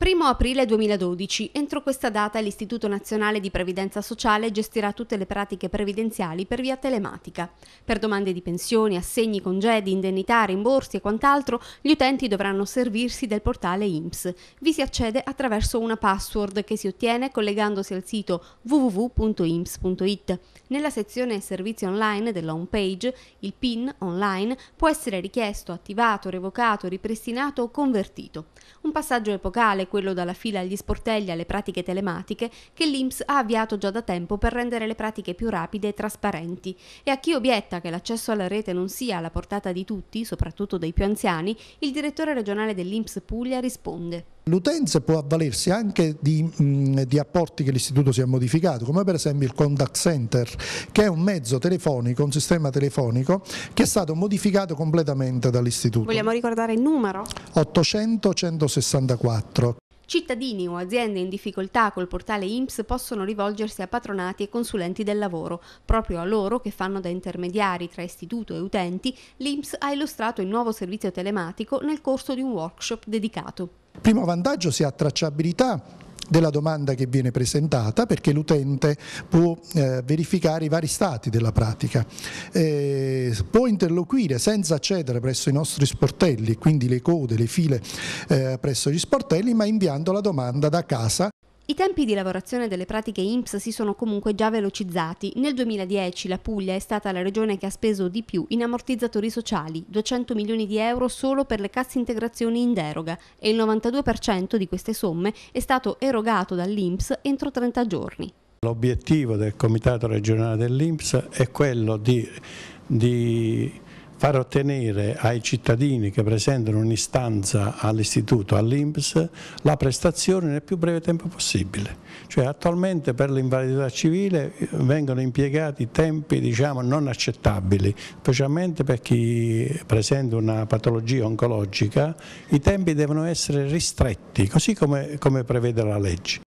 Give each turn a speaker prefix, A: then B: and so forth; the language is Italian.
A: 1 aprile 2012. Entro questa data l'Istituto Nazionale di Previdenza Sociale gestirà tutte le pratiche previdenziali per via telematica. Per domande di pensioni, assegni, congedi, indennità, rimborsi e quant'altro, gli utenti dovranno servirsi del portale INPS. Vi si accede attraverso una password che si ottiene collegandosi al sito www.imps.it. Nella sezione servizi online della home page, il PIN online può essere richiesto, attivato, revocato, ripristinato o convertito. Un passaggio epocale, quello dalla fila agli sportelli alle pratiche telematiche, che l'INPS ha avviato già da tempo per rendere le pratiche più rapide e trasparenti. E a chi obietta che l'accesso alla rete non sia alla portata di tutti, soprattutto dei più anziani, il direttore regionale dell'INPS Puglia risponde.
B: L'utenza può avvalersi anche di, di apporti che l'istituto si è modificato, come per esempio il contact center, che è un mezzo telefonico, un sistema telefonico che è stato modificato completamente dall'istituto.
A: Vogliamo ricordare il numero?
B: 800 164.
A: Cittadini o aziende in difficoltà col portale IMSS possono rivolgersi a patronati e consulenti del lavoro. Proprio a loro, che fanno da intermediari tra istituto e utenti, l'IMSS ha illustrato il nuovo servizio telematico nel corso di un workshop dedicato.
B: Primo vantaggio sia tracciabilità della domanda che viene presentata perché l'utente può eh, verificare i vari stati della pratica, eh, può interloquire senza accedere presso i nostri sportelli, quindi le code, le file eh, presso gli sportelli, ma inviando la domanda da casa
A: i tempi di lavorazione delle pratiche IMSS si sono comunque già velocizzati. Nel 2010 la Puglia è stata la regione che ha speso di più in ammortizzatori sociali, 200 milioni di euro solo per le casse integrazioni in deroga e il 92% di queste somme è stato erogato dall'IMSS entro 30 giorni.
C: L'obiettivo del Comitato regionale dell'IMSS è quello di, di far ottenere ai cittadini che presentano un'istanza all'istituto, all'Inps, la prestazione nel più breve tempo possibile. Cioè, attualmente per l'invalidità civile eh, vengono impiegati tempi diciamo, non accettabili, specialmente per chi presenta una patologia oncologica, i tempi devono essere ristretti, così come, come prevede la legge.